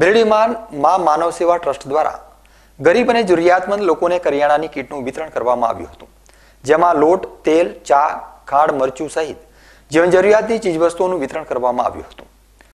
બેરડીમાન મા માનવ સેવા ટ્રસ્ટ દ્વારા ગરીબ અને જરૂરિયાતમંદ લોકોને કરિયાણાની કીટનું વિતરણ કરવામાં આવ્યું હતું જેમાં લોટ તેલ ચા ખાંડ મરચું સહિત જીવન જરૂરિયાતની ચીજવસ્તુઓનું વિતરણ કરવામાં આવ્યું હતું